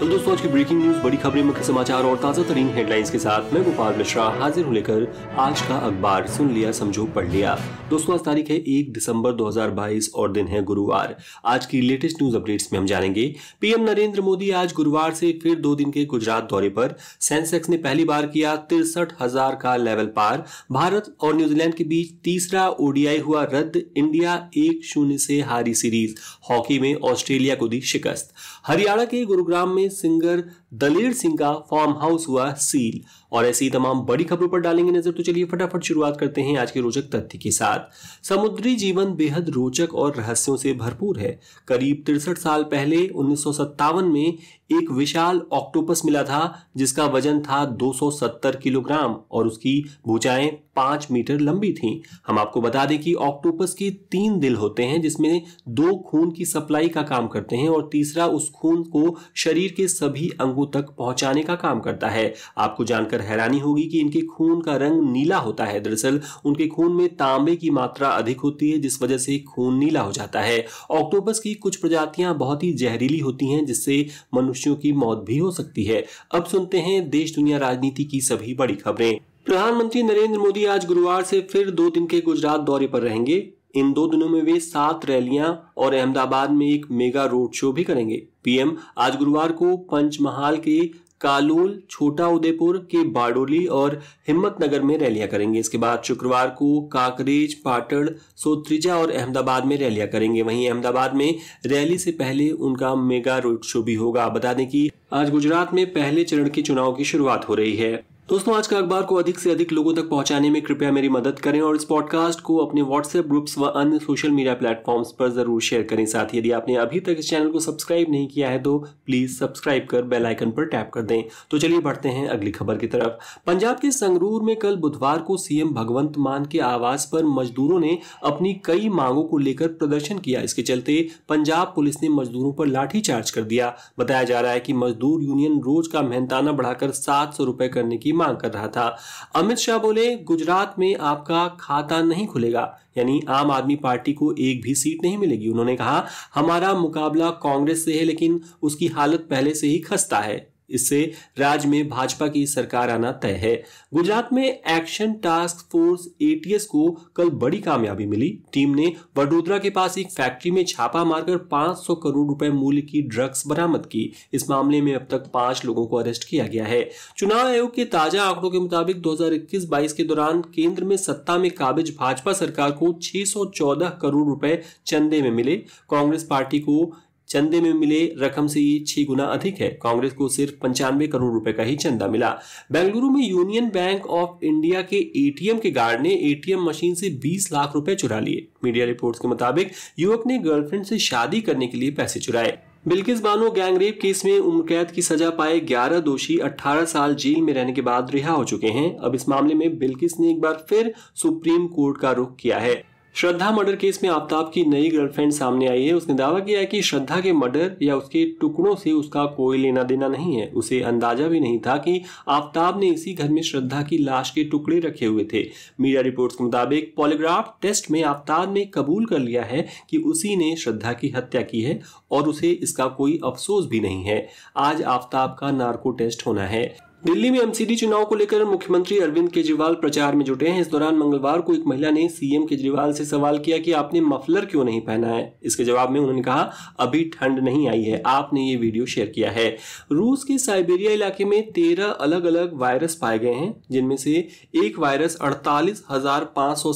तो दोस्तों आज की ब्रेकिंग न्यूज बड़ी खबरें मुख्य समाचार और ताजा तरीन हेडलाइंस के साथ मैं गोपाल मिश्रा हाजिर हूँ लेकर आज का अखबार सुन लिया समझो पढ़ लिया दोस्तों आज तारीख है एक दिसंबर 2022 और दिन है गुरुवार आज की लेटेस्ट न्यूज अपडेट्स में हम जानेंगे पीएम नरेंद्र मोदी आज गुरुवार से फिर दो दिन के गुजरात दौरे पर सेंसेक्स ने पहली बार किया तिरसठ का लेवल पार भारत और न्यूजीलैंड के बीच तीसरा ओडीआई हुआ रद्द इंडिया एक शून्य से हारी सीरीज हॉकी में ऑस्ट्रेलिया को दी शिकस्त हरियाणा के गुरुग्राम में सिंगर दलेर सिंह का फॉर्म हाउस हुआ सील और ऐसी तमाम बड़ी खबरों पर डालेंगे नजर तो चलिए फटाफट शुरुआत करते हैं आज के रोचक तथ्य के साथ समुद्री जीवन बेहद रोचक और रहस्यों से भरपूर है करीब तिरसठ साल पहले उन्नीस में एक विशाल ऑक्टोपस मिला था जिसका वजन था 270 किलोग्राम और उसकी भुजाएं पांच मीटर लंबी थीं। हम आपको बता दें कि ऑक्टोपस के तीन दिल होते हैं जिसमें दो खून की सप्लाई का काम करते हैं और तीसरा उस खून को शरीर के सभी अंगों तक पहुंचाने का काम करता है आपको जानकर देखकर हैरानी होगी कि इनके खून का रंग नीला होता है दरअसल उनके खून में तांबे की मात्रा अधिक होती है जिस वजह से खून नीला हो जाता है ऑक्टोपस की कुछ प्रजातियां बहुत ही जहरीली होती हैं जिससे मनुष्यों की मौत भी हो सकती है अब सुनते हैं देश दुनिया राजनीति की सभी बड़ी खबरें प्रधानमंत्री नरेंद्र मोदी आज गुरुवार से फिर दो दिन के गुजरात दौरे पर रहेंगे इन दो दिनों में वे सात रैलियां और अहमदाबाद में एक मेगा रोड शो भी करेंगे पीएम आज गुरुवार को पंचमहाल के कालूल छोटा उदयपुर के बाडोली और हिम्मतनगर में रैलियां करेंगे इसके बाद शुक्रवार को काकरेज पाटण सोत्रिजा और अहमदाबाद में रैलियां करेंगे वहीं अहमदाबाद में रैली से पहले उनका मेगा रोड शो भी होगा बता दें कि आज गुजरात में पहले चरण के चुनाव की शुरुआत हो रही है दोस्तों आज का अखबार को अधिक से अधिक लोगों तक पहुंचाने में कृपया मेरी मदद करें और इस पॉडकास्ट को अपने व्हाट्सएप ग्रुप्स व अन्य सोशल मीडिया प्लेटफॉर्म्स पर जरूर शेयर करें साथ ही यदि आपने अभी तक इस चैनल को सब्सक्राइब नहीं किया है तो प्लीज सब्सक्राइब कर बेल आइकन पर टैप कर दें तो चलिए बढ़ते हैं अगली खबर की तरफ पंजाब के संगरूर में कल बुधवार को सीएम भगवंत मान के आवास पर मजदूरों ने अपनी कई मांगों को लेकर प्रदर्शन किया इसके चलते पंजाब पुलिस ने मजदूरों पर लाठीचार्ज कर दिया बताया जा रहा है कि मजदूर यूनियन रोज का मेहनताना बढ़ाकर सात सौ करने की मांग कर रहा था अमित शाह बोले गुजरात में आपका खाता नहीं खुलेगा यानी आम आदमी पार्टी को एक भी सीट नहीं मिलेगी उन्होंने कहा हमारा मुकाबला कांग्रेस से है लेकिन उसकी हालत पहले से ही खस्ता है इससे राज्य में भाजपा की सरकार आना तय है गुजरात में एक्शन टास्क फोर्स एटीएस को कल बड़ी कामयाबी मिली टीम ने वडोदरा के पास एक फैक्ट्री में छापा मारकर 500 करोड़ रुपए मूल्य की ड्रग्स बरामद की इस मामले में अब तक पांच लोगों को अरेस्ट किया गया है चुनाव आयोग के ताजा आंकड़ों के मुताबिक दो हजार के दौरान केंद्र में सत्ता में काबिज भाजपा सरकार को छह करोड़ रुपए चंदे में मिले कांग्रेस पार्टी को चंदे में मिले रकम से ये छह गुना अधिक है कांग्रेस को सिर्फ पंचानवे करोड़ रुपए का ही चंदा मिला बेंगलुरु में यूनियन बैंक ऑफ इंडिया के एटीएम के गार्ड ने एटीएम मशीन से 20 लाख रुपए चुरा लिए मीडिया रिपोर्ट्स के मुताबिक युवक ने गर्लफ्रेंड से शादी करने के लिए पैसे चुराए बिल्किस बानो गैंगरेप केस में कैद की सजा पाए 11 दोषी 18 साल जेल में रहने के बाद रिहा हो चुके हैं अब इस मामले में बिल्किस ने एक बार फिर सुप्रीम कोर्ट का रुख किया है श्रद्धा मर्डर केस में आफ्ताब की नई गर्लफ्रेंड सामने आई है उसने दावा किया है कि श्रद्धा के मर्डर या उसके टुकड़ों से उसका कोई लेना देना नहीं है उसे अंदाजा भी नहीं था कि आफ्ताब ने इसी घर में श्रद्धा की लाश के टुकड़े रखे हुए थे मीडिया रिपोर्ट्स के मुताबिक पॉलीग्राफ टेस्ट में आफ्ताब ने कबूल कर लिया है कि उसी ने श्रद्धा की हत्या की है और उसे इसका कोई अफसोस भी नहीं है आज आफ्ताब का नार्को टेस्ट होना है दिल्ली में एमसीडी चुनाव को लेकर मुख्यमंत्री अरविंद केजरीवाल प्रचार में जुटे हैं इस दौरान मंगलवार को एक महिला ने सीएम केजरीवाल से सवाल किया कि आपने मफलर क्यों नहीं पहना है इसके जवाब में उन्होंने कहा अभी ठंड नहीं आई है आपने ये वीडियो शेयर किया है रूस के साइबेरिया इलाके में तेरह अलग अलग वायरस पाए गए हैं जिनमें से एक वायरस अड़तालीस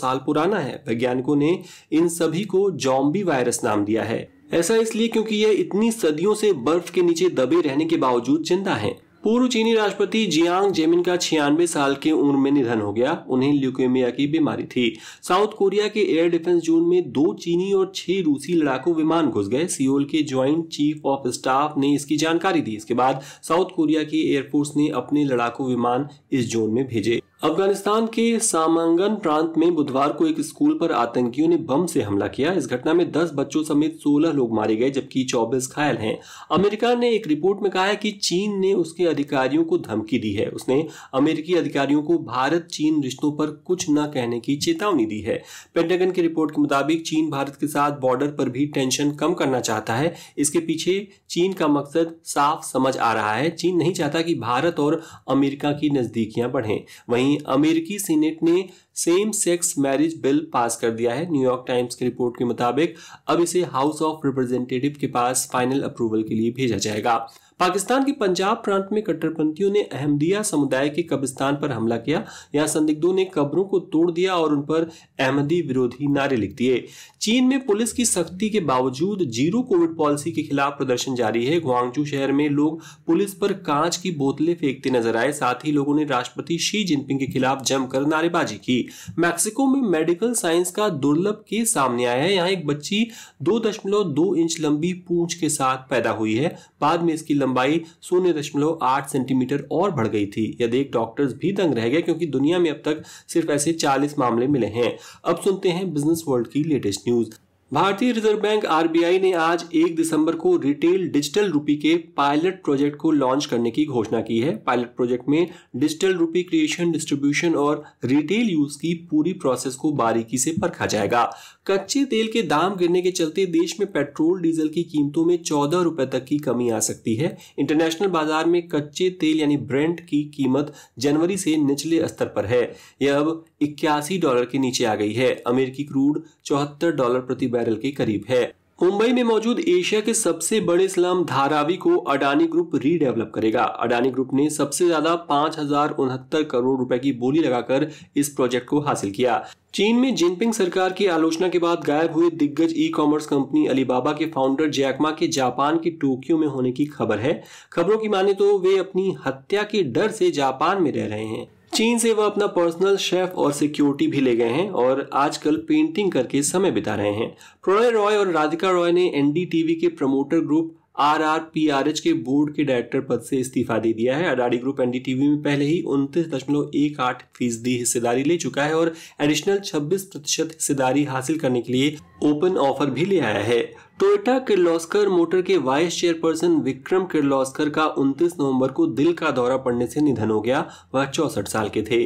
साल पुराना है वैज्ञानिकों ने इन सभी को जॉम्बी वायरस नाम दिया है ऐसा इसलिए क्योंकि यह इतनी सदियों से बर्फ के नीचे दबे रहने के बावजूद जिंदा है पूर्व चीनी राष्ट्रपति जियांग जेमिन का छियानवे साल की उम्र में निधन हो गया उन्हें ल्यूकेमिया की बीमारी थी साउथ कोरिया के एयर डिफेंस जोन में दो चीनी और छह रूसी लड़ाकू विमान घुस गए सियोल के ज्वाइंट चीफ ऑफ स्टाफ ने इसकी जानकारी दी इसके बाद साउथ कोरिया की एयरफोर्स ने अपने लड़ाकू विमान इस जोन में भेजे अफगानिस्तान के सामंगन प्रांत में बुधवार को एक स्कूल पर आतंकियों ने बम से हमला किया इस घटना में 10 बच्चों समेत 16 लोग मारे गए जबकि 24 घायल हैं अमेरिका ने एक रिपोर्ट में कहा है कि चीन ने उसके अधिकारियों को धमकी दी है उसने अमेरिकी अधिकारियों को भारत चीन रिश्तों पर कुछ न कहने की चेतावनी दी है पेंटागन की रिपोर्ट के मुताबिक चीन भारत के साथ बॉर्डर पर भी टेंशन कम करना चाहता है इसके पीछे चीन का मकसद साफ समझ आ रहा है चीन नहीं चाहता कि भारत और अमेरिका की नजदीकियां बढ़े वहीं वहीं अमेरिकी सीनेट ने same sex marriage bill pass कर दिया है न्यूयॉर्क टाइम्स की रिपोर्ट के मुताबिक अब इसे हाउस ऑफ रिप्रेजेंटेटिव के पास फाइनल अप्रूवल के लिए भेजा जाएगा पाकिस्तान के पंजाब प्रांत में कट्टरपंथियों ने अहमदिया समुदाय के कब्रिस्तान पर हमला किया यहां संदिग्धों ने कब्रों को तोड़ दिया और उन पर अहमदी विरोधी नारे लिख दिए चीन में पुलिस की सख्ती के बावजूद जीरो कोविड पॉलिसी के खिलाफ प्रदर्शन जारी है ग्वांगजू शहर में लोग पुलिस पर कांच की बोतलें फेंकते नजर आए साथ ही लोगों ने राष्ट्रपति शी जिनपिंग के खिलाफ जमकर नारेबाजी की मैक्सिको में मेडिकल साइंस का दुर्लभ केस सामने आया है यहाँ एक बच्ची दो दशमलव दो इंच लंबी पूंछ के साथ पैदा हुई है बाद में इसकी लंबाई शून्य दशमलव आठ सेंटीमीटर और बढ़ गई थी यह देख डॉक्टर्स भी दंग रह गए क्योंकि दुनिया में अब तक सिर्फ ऐसे चालीस मामले मिले हैं अब सुनते हैं बिजनेस वर्ल्ड की लेटेस्ट न्यूज भारतीय रिजर्व बैंक आरबीआई ने आज 1 दिसंबर को रिटेल डिजिटल रूपी के पायलट प्रोजेक्ट को लॉन्च करने की घोषणा की है पायलट प्रोजेक्ट में डिजिटल रूपी क्रिएशन डिस्ट्रीब्यूशन और रिटेल यूज की पूरी प्रोसेस को बारीकी से परखा जाएगा कच्चे तेल के दाम गिरने के चलते देश में पेट्रोल डीजल की कीमतों में चौदह रुपए तक की कमी आ सकती है इंटरनेशनल बाजार में कच्चे तेल यानी ब्रेंट की कीमत जनवरी से निचले स्तर पर है यह अब इक्यासी डॉलर के नीचे आ गई है अमेरिकी क्रूड चौहत्तर डॉलर प्रति बैरल के करीब है मुंबई में मौजूद एशिया के सबसे बड़े स्लम धारावी को अडानी ग्रुप रीडेवलप करेगा अडानी ग्रुप ने सबसे ज्यादा पांच हजार उनहत्तर करोड़ रुपए की बोली लगाकर इस प्रोजेक्ट को हासिल किया चीन में जिनपिंग सरकार की आलोचना के बाद गायब हुए दिग्गज ई कॉमर्स कंपनी अलीबाबा के फाउंडर जैकमा के जापान के टोक्यो में होने की खबर है खबरों की माने तो वे अपनी हत्या के डर से जापान में रह रहे हैं चीन से वह अपना पर्सनल शेफ और सिक्योरिटी भी ले गए हैं और आजकल पेंटिंग करके समय बिता रहे हैं प्रणय रॉय और राधिका रॉय ने एनडीटीवी के promoter group R R P R H के बोर्ड के डायरेक्टर पद से इस्तीफा दे दिया है अडाड़ी ग्रुप एनडीटीवी में पहले ही उनतीस दशमलव एक आठ फीसदी हिस्सेदारी ले चुका है और एडिशनल छब्बीस प्रतिशत हिस्सेदारी हासिल करने के लिए ओपन ऑफर भी ले आया है टोयोटा किर्लोस्कर मोटर के वाइस चेयरपर्सन विक्रम किर्लोस्कर का 29 नवंबर को दिल का दौरा पड़ने से निधन हो गया वह चौसठ साल के थे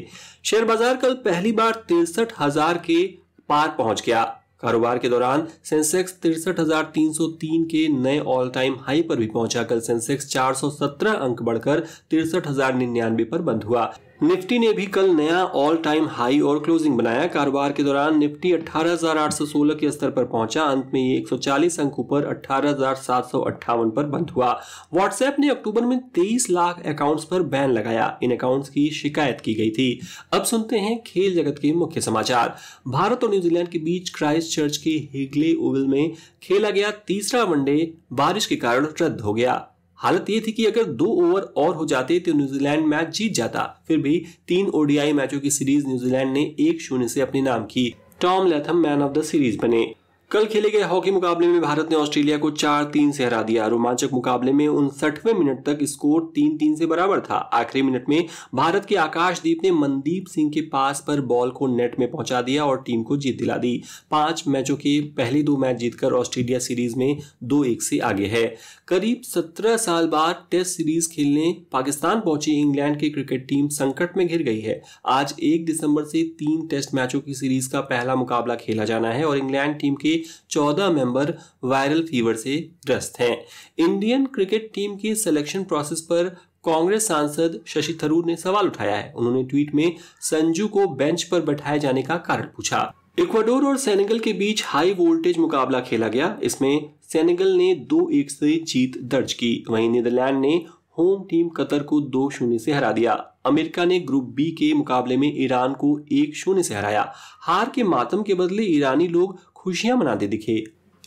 शेयर बाजार कल पहली बार तिरसठ हजार के पार पहुंच गया कारोबार के दौरान सेंसेक्स तिरसठ के नए ऑल टाइम हाई पर भी पहुंचा कल सेंसेक्स 417 अंक बढ़कर तिरसठ पर बंद हुआ निफ्टी ने भी कल नया ऑल टाइम हाई और क्लोजिंग बनाया कारोबार के दौरान निफ्टी 18,816 के स्तर पर पहुंचा अंत में ये 140 अंक ऊपर अठारह पर बंद हुआ व्हाट्सएप ने अक्टूबर में 23 लाख अकाउंट्स पर बैन लगाया इन अकाउंट्स की शिकायत की गई थी अब सुनते हैं खेल जगत के मुख्य समाचार भारत और न्यूजीलैंड के बीच क्राइस्ट मेथोडिस्ट चर्च के हिगले ओवल में खेला गया तीसरा वनडे बारिश के कारण रद्द हो गया हालत ये थी कि अगर दो ओवर और हो जाते तो न्यूजीलैंड मैच जीत जाता फिर भी तीन ओडीआई मैचों की सीरीज न्यूजीलैंड ने एक शून्य से अपने नाम की Tom Latham man of the series बने कल खेले गए हॉकी मुकाबले में भारत ने ऑस्ट्रेलिया को चार तीन से हरा दिया रोमांचक मुकाबले में उनसठवें मिनट तक स्कोर तीन तीन से बराबर था आखिरी मिनट में भारत के आकाशदीप ने मनदीप सिंह के पास पर बॉल को नेट में पहुंचा दिया और टीम को जीत दिला दी पांच मैचों के पहले दो मैच जीतकर ऑस्ट्रेलिया सीरीज में दो एक से आगे है करीब सत्रह साल बाद टेस्ट सीरीज खेलने पाकिस्तान पहुंची इंग्लैंड की क्रिकेट टीम संकट में घिर गई है आज एक दिसंबर से तीन टेस्ट मैचों की सीरीज का पहला मुकाबला खेला जाना है और इंग्लैंड टीम के 14 मेंबर वायरल फीवर से ग्रस्त हैं इंडियन क्रिकेट टीम के सिलेक्शन प्रोसेस पर कांग्रेस सांसद शशि थरूर ने सवाल उठाया है उन्होंने ट्वीट में संजू को बेंच पर बैठाए जाने का कारण पूछा इक्वाडोर और सेनेगल के बीच हाई वोल्टेज मुकाबला खेला गया इसमें सेनेगल ने दो एक से जीत दर्ज की वहीं नीदरलैंड ने होम टीम कतर को दो शून्य से हरा दिया अमेरिका ने ग्रुप बी के मुकाबले में ईरान को एक शून्य से हराया हार के मातम के बदले ईरानी लोग खुशियां मनाते दिखे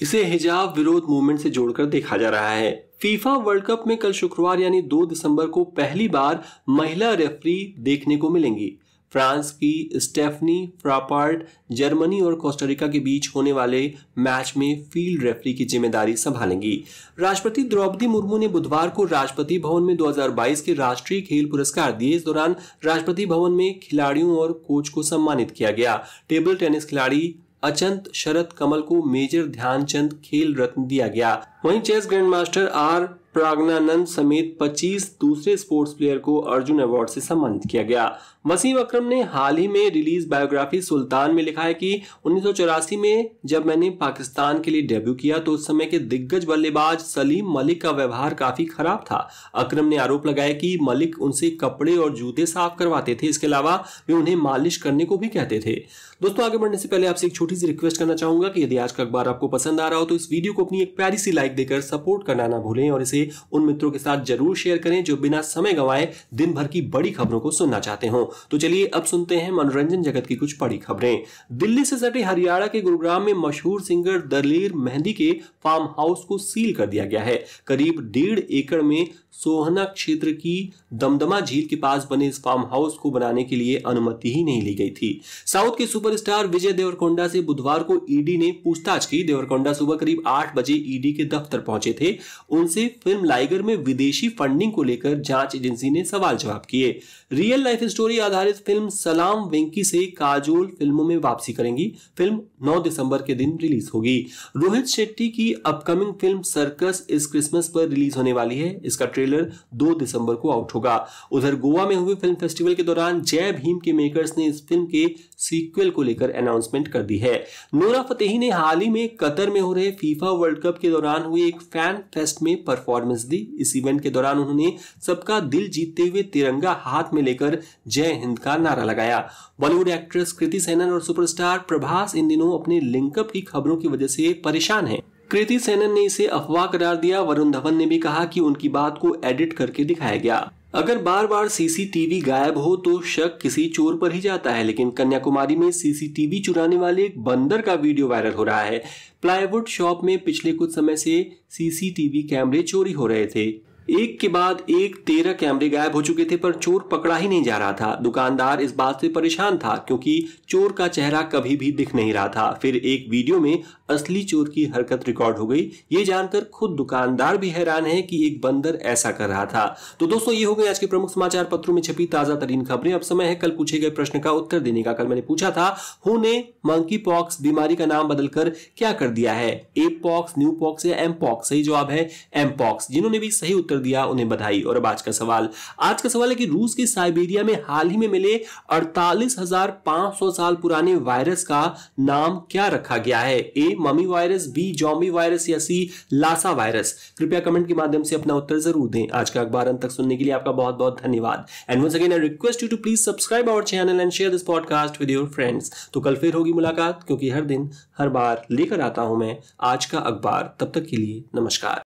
इसे हिजाब विरोध मूवमेंट से जोड़कर देखा जा रहा है फीफा वर्ल्ड कप में कल शुक्रवार यानी 2 दिसंबर को पहली बार महिला रेफरी देखने को मिलेंगी फ्रांस की स्टेफनी फ्रापार्ट जर्मनी और कोस्टारिका के बीच होने वाले मैच में फील्ड रेफरी की जिम्मेदारी संभालेंगी राष्ट्रपति द्रौपदी मुर्मू ने बुधवार को राष्ट्रपति भवन में 2022 के राष्ट्रीय खेल पुरस्कार दिए इस दौरान राष्ट्रपति भवन में खिलाड़ियों और कोच को सम्मानित किया गया टेबल टेनिस खिलाड़ी अचंत शरद कमल को मेजर ध्यानचंद खेल रत्न दिया गया वहीं chess grandmaster R Praggnanandhaa समेत 25 दूसरे स्पोर्ट्स प्लेयर को अर्जुन अवार्ड से सम्मानित किया गया वसीम अकरम ने हाल ही में रिलीज बायोग्राफी सुल्तान में लिखा है कि उन्नीस में जब मैंने पाकिस्तान के लिए डेब्यू किया तो उस समय के दिग्गज बल्लेबाज सलीम मलिक का व्यवहार काफी खराब था अकरम ने आरोप लगाया कि मलिक उनसे कपड़े और जूते साफ करवाते थे इसके अलावा वे उन्हें मालिश करने को भी कहते थे दोस्तों आगे बढ़ने से पहले आपसे एक छोटी सी रिक्वेस्ट करना चाहूंगा कि यदि आज का अखबार आपको पसंद आ रहा हो तो इस वीडियो को अपनी एक प्यारी सी लाइक लाइक देकर सपोर्ट करना ना भूलें और इसे उन मित्रों के साथ जरूर शेयर करें जो बिना समय गवाए दिन भर की बड़ी खबरों को सुनना चाहते हो तो चलिए अब सुनते हैं मनोरंजन जगत की कुछ बड़ी खबरें दिल्ली से सटे हरियाणा के गुरुग्राम में मशहूर सिंगर दलीर मेहंदी के फार्म हाउस को सील कर दिया गया है करीब डेढ़ एकड़ में सोहना क्षेत्र की दमदमा झील के पास बने इस फार्म हाउस को बनाने के लिए अनुमति ही नहीं ली गई थी साउथ के सुपरस्टार विजय देवरकोंडा से बुधवार को ईडी e ने पूछताछ की देवरकोंडा सुबह करीब आठ बजे ईडी e के दफ्तर पहुंचे थे उनसे फिल्म लाइगर में विदेशी फंडिंग को लेकर जांच एजेंसी ने सवाल जवाब किए रियल लाइफ स्टोरी आधारित फिल्म सलाम वेंकी से काजोल फिल्मों में वापसी करेंगी फिल्म नौ दिसंबर के दिन रिलीज होगी रोहित शेट्टी की अपकमिंग फिल्म सर्कस इस क्रिसमस पर रिलीज होने वाली है इसका ट्रेलर 2 दिसंबर को आउट होगा उधर गोवा में हुए फिल्म फेस्टिवल के दौरान जय भीम के मेकर्स ने इस फिल्म के सीक्वल को लेकर अनाउंसमेंट कर दी है नोरा फतेही ने हाल ही में कतर में हो रहे फीफा वर्ल्ड कप के दौरान हुए एक फैन फेस्ट में परफॉर्मेंस दी इस इवेंट के दौरान उन्होंने सबका दिल जीतते हुए तिरंगा हाथ में लेकर जय हिंद का नारा लगाया बॉलीवुड एक्ट्रेस कृति सेनन और सुपरस्टार प्रभास इन दिनों अपने लिंकअप की खबरों की वजह से परेशान हैं कृति सेनन ने इसे अफवाह करार दिया वरुण धवन ने भी कहा कि उनकी बात को एडिट करके दिखाया गया अगर बार बार सीसीटीवी गायब हो तो शक किसी चोर पर ही जाता है लेकिन कन्याकुमारी में सीसीटीवी चुराने वाले एक बंदर का वीडियो वायरल हो रहा है प्लाईवुड शॉप में पिछले कुछ समय से सीसीटीवी कैमरे चोरी हो रहे थे एक के बाद एक तेरह कैमरे गायब हो चुके थे पर चोर पकड़ा ही नहीं जा रहा था दुकानदार इस बात से परेशान था क्योंकि चोर का चेहरा कभी भी दिख नहीं रहा था फिर एक वीडियो में असली चोर की हरकत रिकॉर्ड हो गई ये जानकर खुद दुकानदार भी हैरान है कि एक बंदर ऐसा कर रहा था तो दोस्तों ये हो गए आज के प्रमुख समाचार पत्रों में छपी ताजा तरीन खबरें अब समय है कल पूछे गए प्रश्न का उत्तर देने का कल मैंने पूछा था हु ने मंकी पॉक्स बीमारी का नाम बदलकर क्या कर दिया है ए पॉक्स न्यू पॉक्स या एम पॉक्स सही जवाब है एम पॉक्स जिन्होंने भी सही उत्तर कर दिया उन्हें बधाई और अब आज का सवाल आज का सवाल है कि रूस के साइबेरिया में हाल ही में मिले अड़तालीस साल पुराने वायरस का नाम क्या रखा गया है A mummy virus B zombie virus या सी लासा वायरस कृपया कमेंट के माध्यम से अपना उत्तर जरूर दें आज का अखबार अंत तक सुनने के लिए आपका बहुत बहुत धन्यवाद and once again I request you to please subscribe our channel and share this podcast with your friends तो कल फिर होगी मुलाकात क्योंकि हर दिन हर बार लेकर आता हूं मैं आज का अखबार तब तक के लिए नमस्कार